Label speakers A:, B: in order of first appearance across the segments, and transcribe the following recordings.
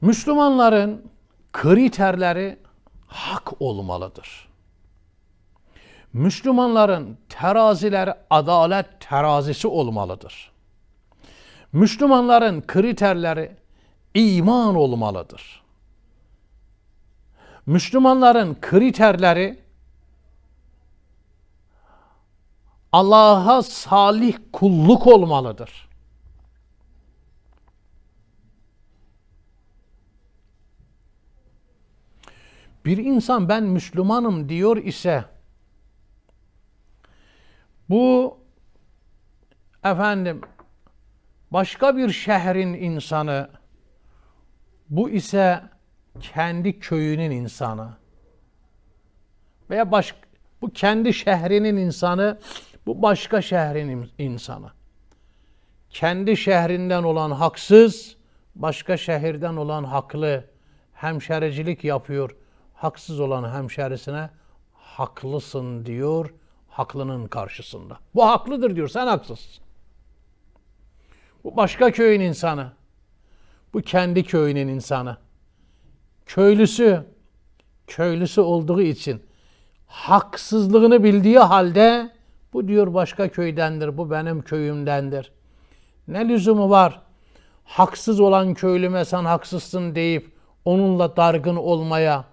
A: Müslümanların kriterleri hak olmalıdır. Müslümanların terazileri adalet terazisi olmalıdır. Müslümanların kriterleri iman olmalıdır. Müslümanların kriterleri Allah'a salih kulluk olmalıdır. Bir insan ben Müslümanım diyor ise bu efendim başka bir şehrin insanı bu ise kendi köyünün insanı veya başka bu kendi şehrinin insanı bu başka şehrin insanı. Kendi şehrinden olan haksız, başka şehirden olan haklı hemşericilik yapıyor haksız olan hemşerisine haklısın diyor haklının karşısında. Bu haklıdır diyor sen haksızsın. Bu başka köyün insanı. Bu kendi köyünün insanı. Köylüsü, köylüsü olduğu için haksızlığını bildiği halde bu diyor başka köydendir, bu benim köyümdendir. Ne lüzumu var? Haksız olan köylüme sen haksızsın deyip onunla dargın olmaya,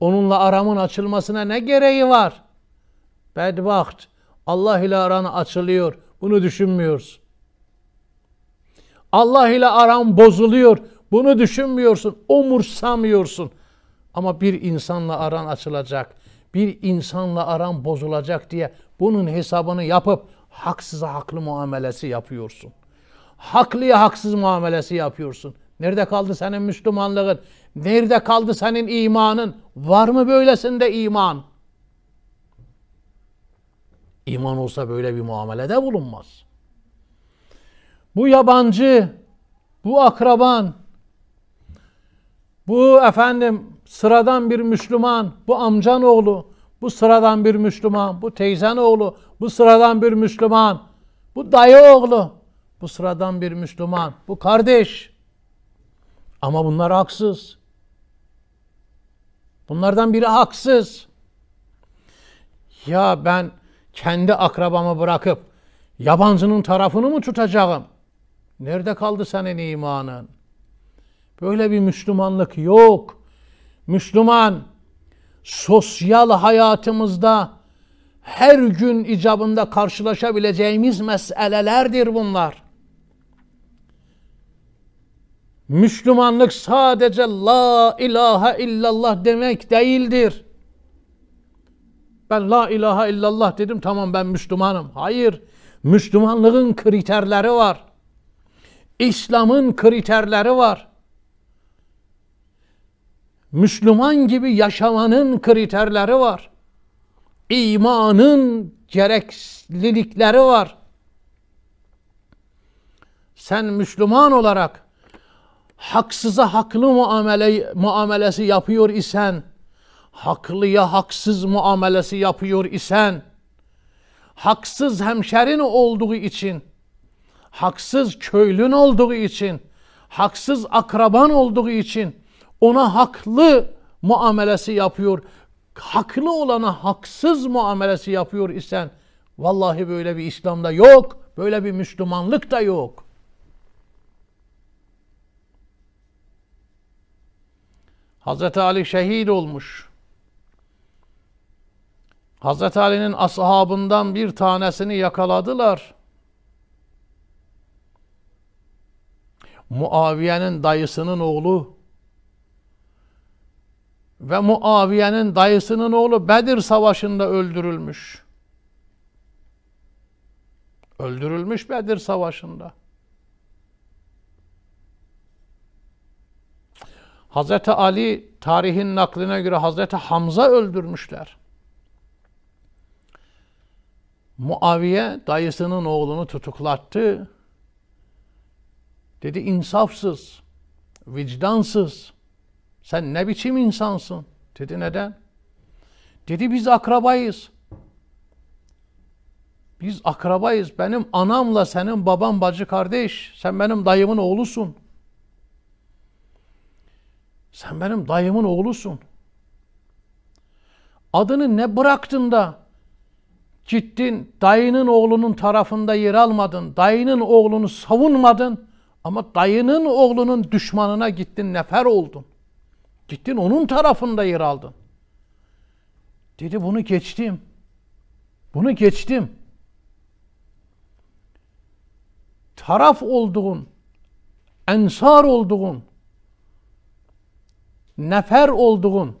A: Onunla aramın açılmasına ne gereği var? Bedbaht. Allah ile aran açılıyor. Bunu düşünmüyoruz. Allah ile aran bozuluyor. Bunu düşünmüyorsun. Umursamıyorsun. Ama bir insanla aran açılacak. Bir insanla aran bozulacak diye bunun hesabını yapıp haksıza haklı muamelesi yapıyorsun. Haklıya haksız muamelesi yapıyorsun. Nerede kaldı senin Müslümanlığın? Nerede kaldı senin imanın? Var mı böylesinde iman? İman olsa böyle bir muamelede bulunmaz. Bu yabancı, bu akraban, bu efendim sıradan bir Müslüman, bu amcan oğlu, bu sıradan bir Müslüman, bu teyzen oğlu, bu sıradan bir Müslüman, bu dayı oğlu, bu sıradan bir Müslüman, bu kardeş. Ama bunlar haksız. Bunlardan biri haksız. Ya ben kendi akrabamı bırakıp yabancının tarafını mı tutacağım? Nerede kaldı senin imanın? Böyle bir Müslümanlık yok. Müslüman sosyal hayatımızda her gün icabında karşılaşabileceğimiz meselelerdir bunlar. Müslümanlık sadece la ilahe illallah demek değildir. Ben la ilahe illallah dedim tamam ben Müslümanım. Hayır. Müslümanlığın kriterleri var. İslam'ın kriterleri var. Müslüman gibi yaşamanın kriterleri var. İmanın gereklilikleri var. Sen Müslüman olarak haksıza haklı muamele, muamelesi yapıyor isen, haklıya haksız muamelesi yapıyor isen, haksız hemşerin olduğu için, haksız köylün olduğu için, haksız akraban olduğu için ona haklı muamelesi yapıyor, haklı olana haksız muamelesi yapıyor isen, vallahi böyle bir İslam'da yok, böyle bir Müslümanlık da yok.'' Hazreti Ali şehit olmuş. Hazreti Ali'nin ashabından bir tanesini yakaladılar. Muaviye'nin dayısının oğlu ve Muaviye'nin dayısının oğlu Bedir Savaşı'nda öldürülmüş. Öldürülmüş Bedir Savaşı'nda. Hazreti Ali tarihin nakline göre Hazreti Hamza öldürmüşler. Muaviye dayısının oğlunu tutuklattı. Dedi insafsız, vicdansız. Sen ne biçim insansın? Dedi neden? Dedi biz akrabayız. Biz akrabayız. Benim anamla senin baban bacı kardeş. Sen benim dayımın oğlusun. Sen benim dayımın oğlusun. Adını ne bıraktın da gittin dayının oğlunun tarafında yer almadın. Dayının oğlunu savunmadın. Ama dayının oğlunun düşmanına gittin nefer oldun. Gittin onun tarafında yer aldın. Dedi bunu geçtim. Bunu geçtim. Taraf olduğun, ensar olduğun, nefer olduğun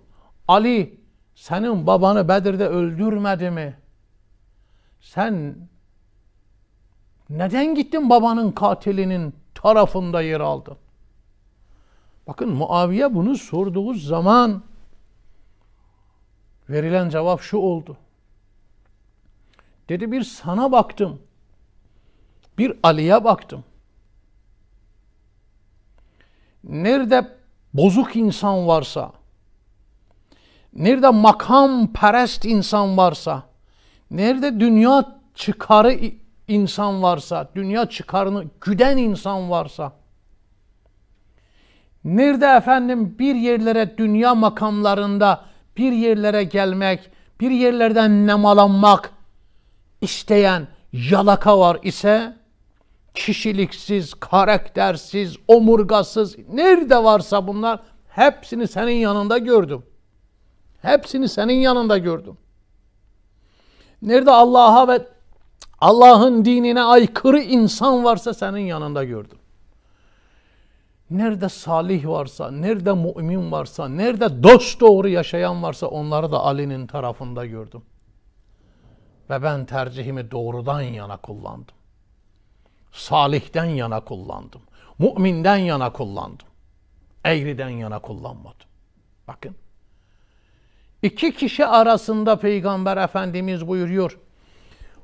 A: Ali senin babanı Bedir'de öldürmedi mi? Sen neden gittin babanın katilinin tarafında yer aldın? Bakın Muaviye bunu sorduğu zaman verilen cevap şu oldu. Dedi bir sana baktım. Bir Ali'ye baktım. Nerede bozuk insan varsa, nerede makam perest insan varsa, nerede dünya çıkarı insan varsa, dünya çıkarını güden insan varsa, nerede efendim bir yerlere dünya makamlarında bir yerlere gelmek, bir yerlerden nemalanmak isteyen yalaka var ise kişiliksiz, karaktersiz, omurgasız nerede varsa bunlar hepsini senin yanında gördüm. Hepsini senin yanında gördüm. Nerede Allah'a ve Allah'ın dinine aykırı insan varsa senin yanında gördüm. Nerede salih varsa, nerede mümin varsa, nerede dost doğru yaşayan varsa onları da Ali'nin tarafında gördüm. Ve ben tercihimi doğrudan yana kullandım. Salihten yana kullandım. Mu'minden yana kullandım. Eğriden yana kullanmadım. Bakın. İki kişi arasında Peygamber Efendimiz buyuruyor.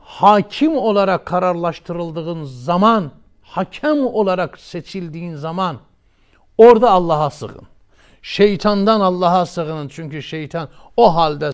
A: Hakim olarak kararlaştırıldığın zaman, hakem olarak seçildiğin zaman orada Allah'a sığın. Şeytandan Allah'a sığının çünkü şeytan o halde